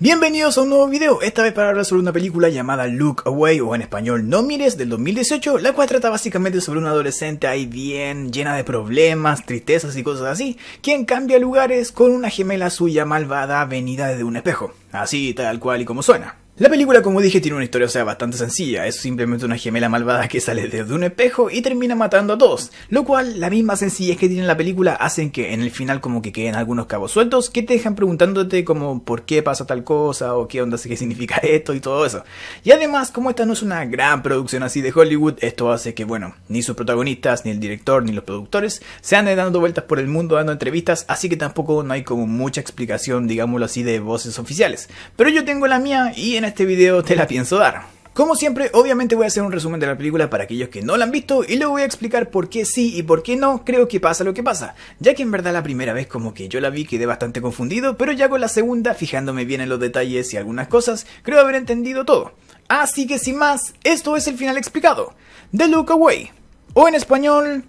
Bienvenidos a un nuevo video, esta vez para hablar sobre una película llamada Look Away o en español No Mires del 2018, la cual trata básicamente sobre una adolescente ahí bien llena de problemas, tristezas y cosas así, quien cambia lugares con una gemela suya malvada venida de un espejo, así tal cual y como suena. La película, como dije, tiene una historia, o sea, bastante sencilla. Es simplemente una gemela malvada que sale desde un espejo y termina matando a todos. Lo cual, la misma sencillez que tiene la película hacen que en el final como que queden algunos cabos sueltos que te dejan preguntándote como por qué pasa tal cosa o qué onda, qué significa esto y todo eso. Y además, como esta no es una gran producción así de Hollywood, esto hace que, bueno, ni sus protagonistas, ni el director, ni los productores se anden dando vueltas por el mundo dando entrevistas, así que tampoco no hay como mucha explicación, digámoslo así, de voces oficiales. Pero yo tengo la mía y en este video te la pienso dar. Como siempre, obviamente voy a hacer un resumen de la película para aquellos que no la han visto y luego voy a explicar por qué sí y por qué no creo que pasa lo que pasa, ya que en verdad la primera vez como que yo la vi quedé bastante confundido, pero ya con la segunda, fijándome bien en los detalles y algunas cosas, creo haber entendido todo. Así que sin más, esto es el final explicado. The Look Away. O en español,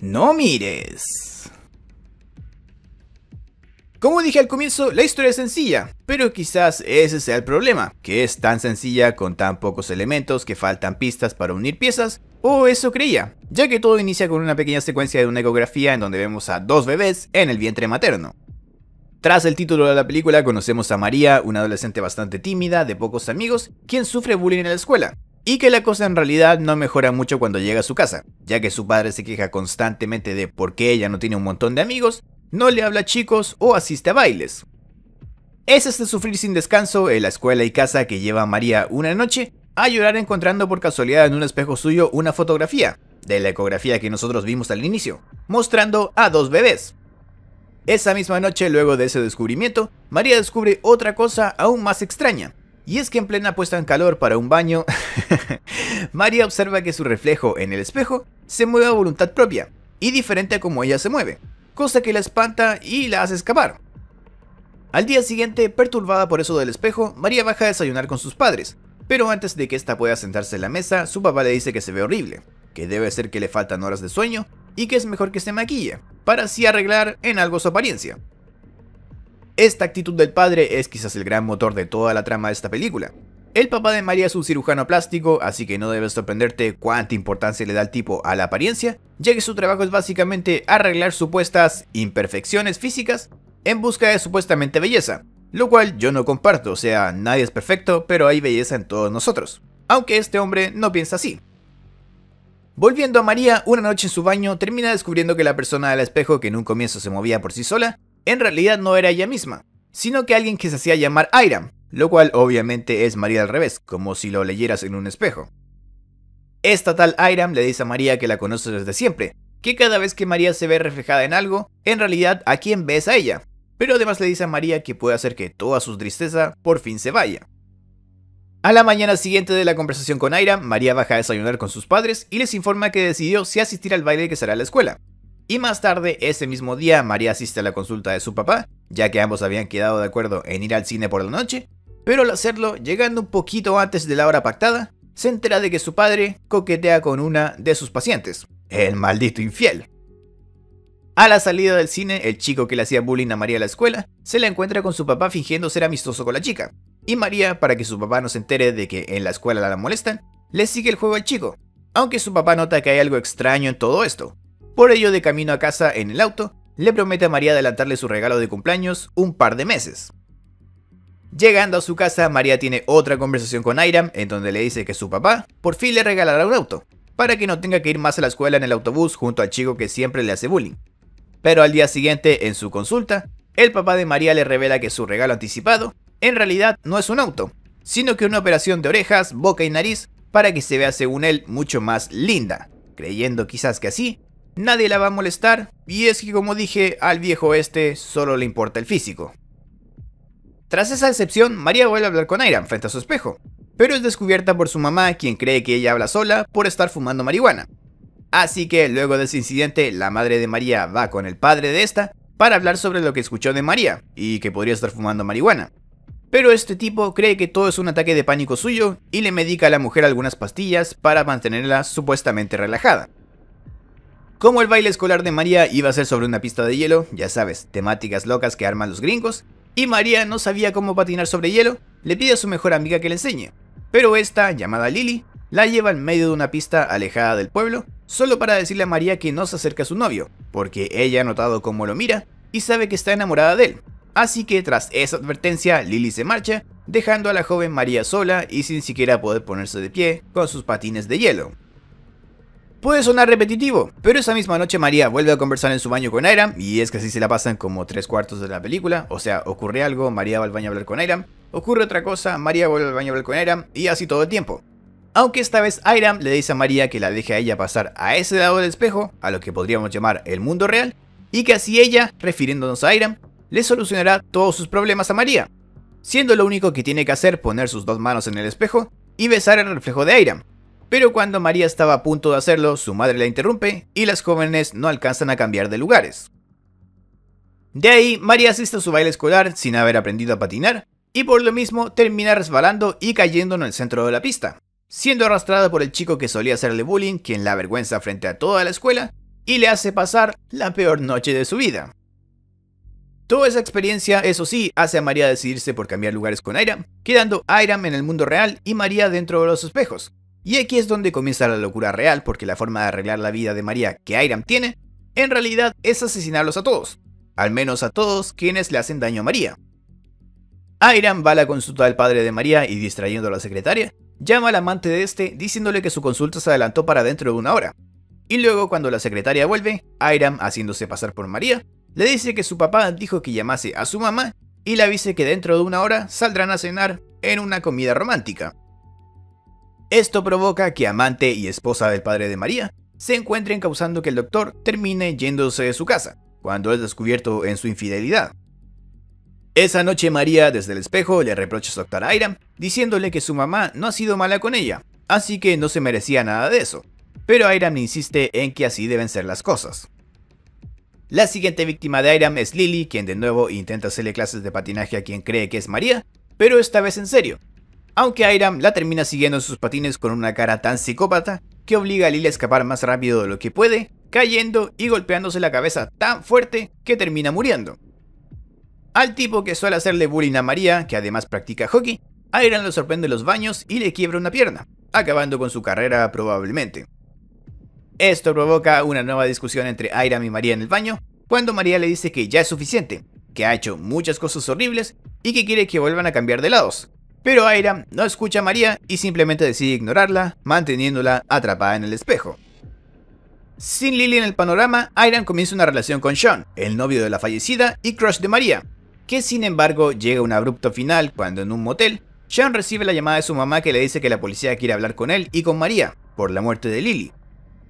no mires. Como dije al comienzo, la historia es sencilla, pero quizás ese sea el problema, que es tan sencilla con tan pocos elementos que faltan pistas para unir piezas, o eso creía, ya que todo inicia con una pequeña secuencia de una ecografía en donde vemos a dos bebés en el vientre materno. Tras el título de la película conocemos a María, una adolescente bastante tímida, de pocos amigos, quien sufre bullying en la escuela, y que la cosa en realidad no mejora mucho cuando llega a su casa, ya que su padre se queja constantemente de por qué ella no tiene un montón de amigos, no le habla a chicos o asiste a bailes. Es este sufrir sin descanso en la escuela y casa que lleva María una noche a llorar encontrando por casualidad en un espejo suyo una fotografía, de la ecografía que nosotros vimos al inicio, mostrando a dos bebés. Esa misma noche, luego de ese descubrimiento, María descubre otra cosa aún más extraña, y es que en plena puesta en calor para un baño, María observa que su reflejo en el espejo se mueve a voluntad propia, y diferente a como ella se mueve, cosa que la espanta y la hace escapar. Al día siguiente, perturbada por eso del espejo, María baja a desayunar con sus padres, pero antes de que ésta pueda sentarse en la mesa, su papá le dice que se ve horrible, que debe ser que le faltan horas de sueño y que es mejor que se maquille, para así arreglar en algo su apariencia. Esta actitud del padre es quizás el gran motor de toda la trama de esta película, el papá de María es un cirujano plástico, así que no debes sorprenderte cuánta importancia le da el tipo a la apariencia, ya que su trabajo es básicamente arreglar supuestas imperfecciones físicas en busca de supuestamente belleza, lo cual yo no comparto, o sea, nadie es perfecto, pero hay belleza en todos nosotros, aunque este hombre no piensa así. Volviendo a María, una noche en su baño termina descubriendo que la persona del espejo que en un comienzo se movía por sí sola, en realidad no era ella misma, sino que alguien que se hacía llamar Iram, lo cual obviamente es María al revés, como si lo leyeras en un espejo. Esta tal Iram le dice a María que la conoce desde siempre, que cada vez que María se ve reflejada en algo, en realidad a quién ves a ella, pero además le dice a María que puede hacer que toda su tristeza por fin se vaya. A la mañana siguiente de la conversación con Iram, María baja a desayunar con sus padres y les informa que decidió si asistir al baile que será en la escuela. Y más tarde, ese mismo día, María asiste a la consulta de su papá, ya que ambos habían quedado de acuerdo en ir al cine por la noche, pero al hacerlo, llegando un poquito antes de la hora pactada, se entera de que su padre coquetea con una de sus pacientes, el maldito infiel. A la salida del cine, el chico que le hacía bullying a María a la escuela se la encuentra con su papá fingiendo ser amistoso con la chica. Y María, para que su papá no se entere de que en la escuela la molestan, le sigue el juego al chico, aunque su papá nota que hay algo extraño en todo esto. Por ello, de camino a casa en el auto, le promete a María adelantarle su regalo de cumpleaños un par de meses. Llegando a su casa, María tiene otra conversación con Iram en donde le dice que su papá por fin le regalará un auto, para que no tenga que ir más a la escuela en el autobús junto al chico que siempre le hace bullying. Pero al día siguiente, en su consulta, el papá de María le revela que su regalo anticipado en realidad no es un auto, sino que una operación de orejas, boca y nariz para que se vea según él mucho más linda, creyendo quizás que así nadie la va a molestar y es que como dije al viejo este solo le importa el físico. Tras esa excepción, María vuelve a hablar con Iram frente a su espejo, pero es descubierta por su mamá, quien cree que ella habla sola por estar fumando marihuana. Así que luego de ese incidente, la madre de María va con el padre de esta para hablar sobre lo que escuchó de María y que podría estar fumando marihuana. Pero este tipo cree que todo es un ataque de pánico suyo y le medica a la mujer algunas pastillas para mantenerla supuestamente relajada. Como el baile escolar de María iba a ser sobre una pista de hielo, ya sabes, temáticas locas que arman los gringos, y María no sabía cómo patinar sobre hielo, le pide a su mejor amiga que le enseñe. Pero esta, llamada Lily, la lleva en medio de una pista alejada del pueblo, solo para decirle a María que no se acerca a su novio, porque ella ha notado cómo lo mira y sabe que está enamorada de él. Así que tras esa advertencia, Lily se marcha, dejando a la joven María sola y sin siquiera poder ponerse de pie con sus patines de hielo. Puede sonar repetitivo, pero esa misma noche María vuelve a conversar en su baño con Aira, y es que así se la pasan como tres cuartos de la película, o sea, ocurre algo, María va al baño a hablar con Aira, ocurre otra cosa, María vuelve al baño a hablar con Aira, y así todo el tiempo. Aunque esta vez Airam le dice a María que la deje a ella pasar a ese lado del espejo, a lo que podríamos llamar el mundo real, y que así ella, refiriéndonos a Airam, le solucionará todos sus problemas a María, siendo lo único que tiene que hacer poner sus dos manos en el espejo y besar el reflejo de Airam. Pero cuando María estaba a punto de hacerlo, su madre la interrumpe y las jóvenes no alcanzan a cambiar de lugares. De ahí, María asiste a su baile escolar sin haber aprendido a patinar, y por lo mismo termina resbalando y cayendo en el centro de la pista, siendo arrastrada por el chico que solía hacerle bullying, quien la avergüenza frente a toda la escuela y le hace pasar la peor noche de su vida. Toda esa experiencia, eso sí, hace a María decidirse por cambiar lugares con Airam, quedando Airam en el mundo real y María dentro de los espejos, y aquí es donde comienza la locura real, porque la forma de arreglar la vida de María que Iram tiene, en realidad es asesinarlos a todos, al menos a todos quienes le hacen daño a María. Iram va a la consulta del padre de María y distrayendo a la secretaria, llama al amante de este diciéndole que su consulta se adelantó para dentro de una hora. Y luego cuando la secretaria vuelve, Iram, haciéndose pasar por María, le dice que su papá dijo que llamase a su mamá y le avise que dentro de una hora saldrán a cenar en una comida romántica. Esto provoca que amante y esposa del padre de María se encuentren causando que el doctor termine yéndose de su casa, cuando es descubierto en su infidelidad. Esa noche María desde el espejo le reprocha a su ayram diciéndole que su mamá no ha sido mala con ella, así que no se merecía nada de eso, pero Airam insiste en que así deben ser las cosas. La siguiente víctima de Airam es Lily, quien de nuevo intenta hacerle clases de patinaje a quien cree que es María, pero esta vez en serio, aunque Iram la termina siguiendo en sus patines con una cara tan psicópata que obliga a Lila a escapar más rápido de lo que puede, cayendo y golpeándose la cabeza tan fuerte que termina muriendo. Al tipo que suele hacerle bullying a María, que además practica hockey, Iram lo sorprende en los baños y le quiebra una pierna, acabando con su carrera probablemente. Esto provoca una nueva discusión entre Iram y María en el baño, cuando María le dice que ya es suficiente, que ha hecho muchas cosas horribles y que quiere que vuelvan a cambiar de lados, pero Iron no escucha a María y simplemente decide ignorarla, manteniéndola atrapada en el espejo. Sin Lily en el panorama, Iron comienza una relación con Sean, el novio de la fallecida y crush de María, que sin embargo llega a un abrupto final cuando en un motel, Sean recibe la llamada de su mamá que le dice que la policía quiere hablar con él y con María por la muerte de Lily.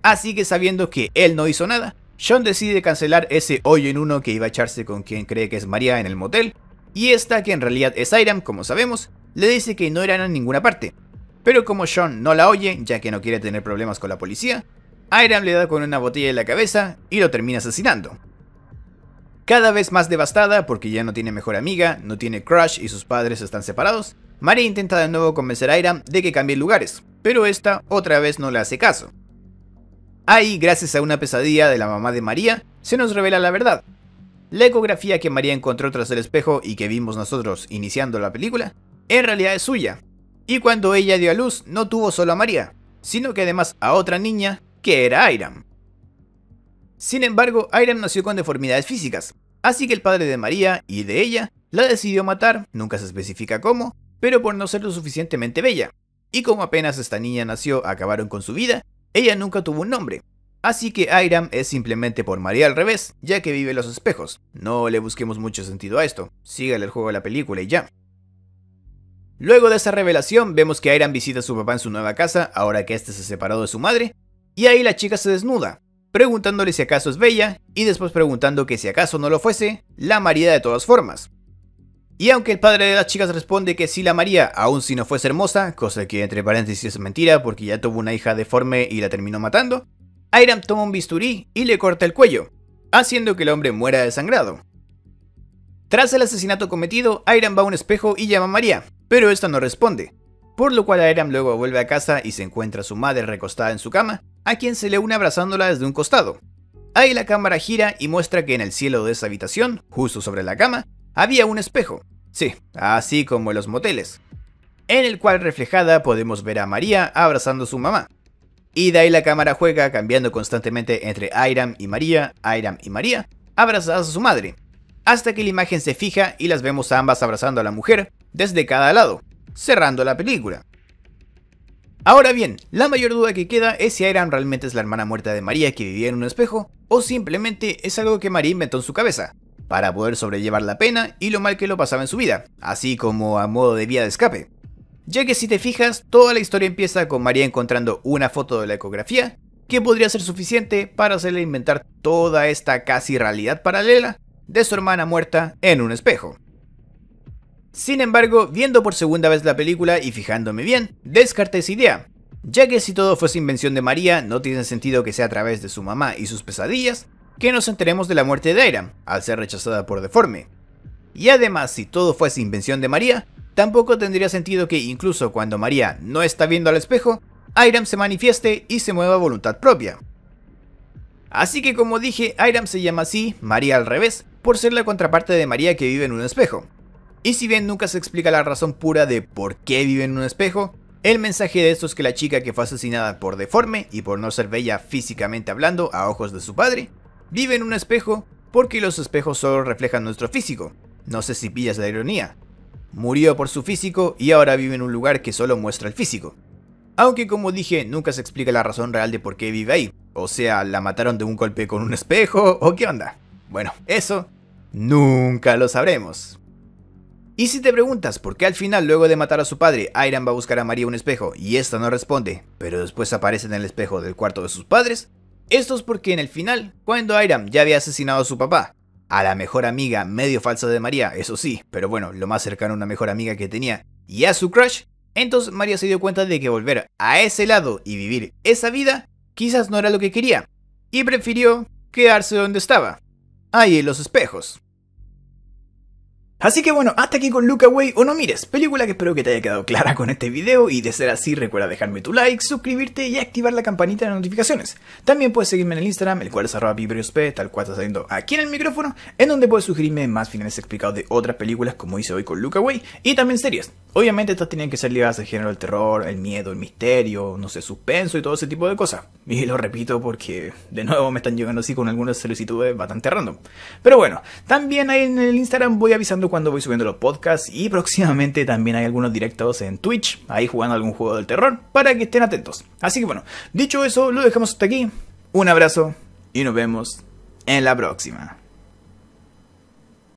Así que sabiendo que él no hizo nada, Sean decide cancelar ese hoyo en uno que iba a echarse con quien cree que es María en el motel y esta, que en realidad es Iram, como sabemos, le dice que no irán a ninguna parte. Pero como Sean no la oye, ya que no quiere tener problemas con la policía, Iram le da con una botella en la cabeza y lo termina asesinando. Cada vez más devastada porque ya no tiene mejor amiga, no tiene crush y sus padres están separados, María intenta de nuevo convencer a Iram de que cambie lugares, pero esta otra vez no le hace caso. Ahí, gracias a una pesadilla de la mamá de María, se nos revela la verdad, la ecografía que María encontró tras el espejo y que vimos nosotros iniciando la película, en realidad es suya. Y cuando ella dio a luz, no tuvo solo a María, sino que además a otra niña, que era Iram. Sin embargo, Airam nació con deformidades físicas, así que el padre de María y de ella la decidió matar, nunca se especifica cómo, pero por no ser lo suficientemente bella. Y como apenas esta niña nació acabaron con su vida, ella nunca tuvo un nombre, Así que Airam es simplemente por María al revés, ya que vive los espejos. No le busquemos mucho sentido a esto, sígale el juego a la película y ya. Luego de esa revelación, vemos que Airam visita a su papá en su nueva casa, ahora que este se separó de su madre, y ahí la chica se desnuda, preguntándole si acaso es bella, y después preguntando que si acaso no lo fuese, la María de todas formas. Y aunque el padre de las chicas responde que sí la María aún si no fuese hermosa, cosa que entre paréntesis es mentira porque ya tuvo una hija deforme y la terminó matando, Airam toma un bisturí y le corta el cuello, haciendo que el hombre muera desangrado. Tras el asesinato cometido, Airam va a un espejo y llama a María, pero esta no responde, por lo cual Airam luego vuelve a casa y se encuentra a su madre recostada en su cama, a quien se le une abrazándola desde un costado. Ahí la cámara gira y muestra que en el cielo de esa habitación, justo sobre la cama, había un espejo. Sí, así como en los moteles. En el cual reflejada podemos ver a María abrazando a su mamá, y de ahí la cámara juega cambiando constantemente entre Iram y María, Iram y María, abrazadas a su madre, hasta que la imagen se fija y las vemos a ambas abrazando a la mujer desde cada lado, cerrando la película. Ahora bien, la mayor duda que queda es si Iram realmente es la hermana muerta de María que vivía en un espejo, o simplemente es algo que María inventó en su cabeza, para poder sobrellevar la pena y lo mal que lo pasaba en su vida, así como a modo de vía de escape ya que si te fijas, toda la historia empieza con María encontrando una foto de la ecografía, que podría ser suficiente para hacerle inventar toda esta casi realidad paralela de su hermana muerta en un espejo. Sin embargo, viendo por segunda vez la película y fijándome bien, descarté esa idea, ya que si todo fuese invención de María, no tiene sentido que sea a través de su mamá y sus pesadillas que nos enteremos de la muerte de Aira, al ser rechazada por Deforme. Y además, si todo fuese invención de María, Tampoco tendría sentido que incluso cuando María no está viendo al espejo, Iram se manifieste y se mueva a voluntad propia. Así que como dije, Iram se llama así, María al revés, por ser la contraparte de María que vive en un espejo. Y si bien nunca se explica la razón pura de por qué vive en un espejo, el mensaje de esto es que la chica que fue asesinada por deforme y por no ser bella físicamente hablando a ojos de su padre, vive en un espejo porque los espejos solo reflejan nuestro físico. No sé si pillas la ironía murió por su físico y ahora vive en un lugar que solo muestra el físico. Aunque como dije, nunca se explica la razón real de por qué vive ahí. O sea, ¿la mataron de un golpe con un espejo o qué onda? Bueno, eso nunca lo sabremos. Y si te preguntas por qué al final, luego de matar a su padre, Iron va a buscar a María un espejo y esta no responde, pero después aparece en el espejo del cuarto de sus padres, esto es porque en el final, cuando Iron ya había asesinado a su papá, a la mejor amiga medio falsa de María, eso sí, pero bueno, lo más cercano a una mejor amiga que tenía, y a su crush, entonces María se dio cuenta de que volver a ese lado y vivir esa vida quizás no era lo que quería, y prefirió quedarse donde estaba, ahí en los espejos. Así que bueno, hasta aquí con Luca Way o no mires, película que espero que te haya quedado clara con este video y de ser así recuerda dejarme tu like, suscribirte y activar la campanita de notificaciones. También puedes seguirme en el Instagram, el cual es arroba tal cual está saliendo aquí en el micrófono, en donde puedes sugerirme más finales explicados de otras películas como hice hoy con Luca Way y también series. Obviamente estas tienen que ser ligadas al género del terror, el miedo, el misterio, no sé, suspenso y todo ese tipo de cosas. Y lo repito porque de nuevo me están llegando así con algunas solicitudes bastante random. Pero bueno, también ahí en el Instagram voy avisando cuando voy subiendo los podcasts y próximamente también hay algunos directos en Twitch, ahí jugando algún juego del terror, para que estén atentos. Así que bueno, dicho eso, lo dejamos hasta aquí. Un abrazo y nos vemos en la próxima.